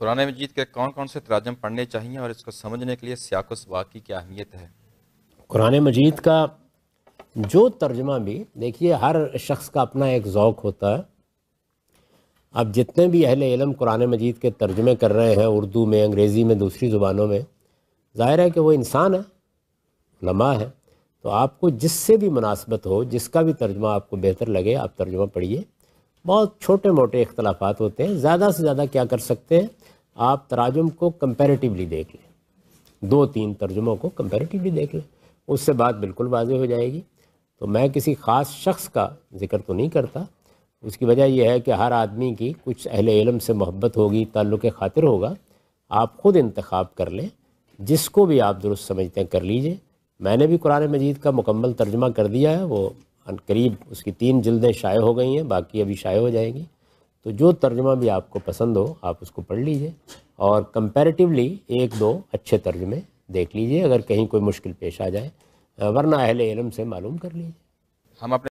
कुरान मजीद के कौन कौन से तराजम पढ़ने चाहिए और इसको समझने के लिए सियाक वाक़ की क्या अहमियत है कुरान मजीद का जो तर्जमा भी देखिए हर शख्स का अपना एक ओक़ होता है अब जितने भी अहल इलम कुरान मजीद के तर्जमे कर रहे हैं उर्दू में अंग्रेज़ी में दूसरी ज़ुबानों में ज़ाहिर है कि वो इंसान है लमा है तो आपको जिससे भी मुनासबत हो जिसका भी तर्जमा आपको बेहतर लगे आप तर्जमा पढ़िए बहुत छोटे मोटे इख्तलाफात होते हैं ज़्यादा से ज़्यादा क्या कर सकते हैं आप तराजुम को कंपेरेटिवली देख लें दो तीन तर्जुमों को कंपेरेटिवली देख लें उससे बात बिल्कुल वाजे हो जाएगी तो मैं किसी ख़ास शख्स का जिक्र तो नहीं करता उसकी वजह यह है कि हर आदमी की कुछ अहल इलम से मोहब्बत होगी ताल्लुक़ खातिर होगा आप ख़ुद इंतखब कर लें जिसको भी आप दुरुस्त समझते हैं कर लीजिए मैंने भी कुरान मजीद का मुकम्मल तर्जमा कर दिया है वो करीब उसकी तीन जिल्दें शाये हो गई हैं बाकी अभी शाये हो जाएगी तो जो तर्जमा भी आपको पसंद हो आप उसको पढ़ लीजिए और कंपैरेटिवली एक दो अच्छे तर्जमे देख लीजिए अगर कहीं कोई मुश्किल पेश आ जाए वरना अहल इलम से मालूम कर लीजिए हम अपने